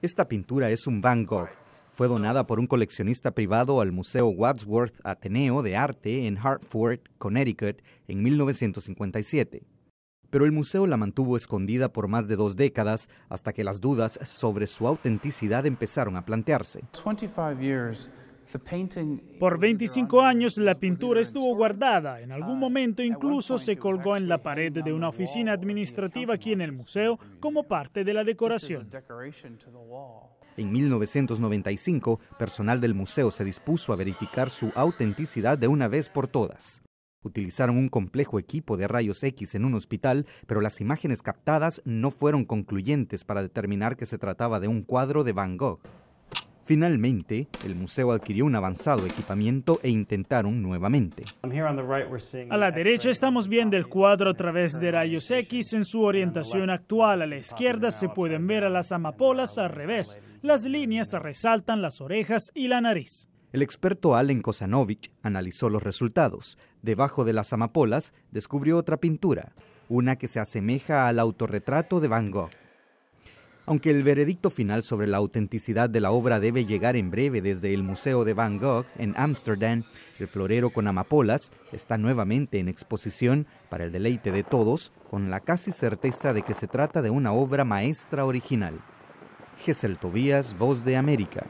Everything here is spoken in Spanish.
Esta pintura es un Van Gogh. Fue donada por un coleccionista privado al Museo Wadsworth Ateneo de Arte en Hartford, Connecticut, en 1957. Pero el museo la mantuvo escondida por más de dos décadas hasta que las dudas sobre su autenticidad empezaron a plantearse. Por 25 años la pintura estuvo guardada, en algún ah, momento incluso se colgó en la pared de una oficina administrativa aquí en el museo como parte de la decoración. En 1995, personal del museo se dispuso a verificar su autenticidad de una vez por todas. Utilizaron un complejo equipo de rayos X en un hospital, pero las imágenes captadas no fueron concluyentes para determinar que se trataba de un cuadro de Van Gogh. Finalmente, el museo adquirió un avanzado equipamiento e intentaron nuevamente. A la derecha estamos viendo el cuadro a través de rayos X en su orientación actual. A la izquierda se pueden ver a las amapolas al revés. Las líneas resaltan las orejas y la nariz. El experto Allen Kosanovich analizó los resultados. Debajo de las amapolas descubrió otra pintura, una que se asemeja al autorretrato de Van Gogh. Aunque el veredicto final sobre la autenticidad de la obra debe llegar en breve desde el Museo de Van Gogh en Ámsterdam, el florero con amapolas está nuevamente en exposición para el deleite de todos, con la casi certeza de que se trata de una obra maestra original. Gessel Tobías, Voz de América.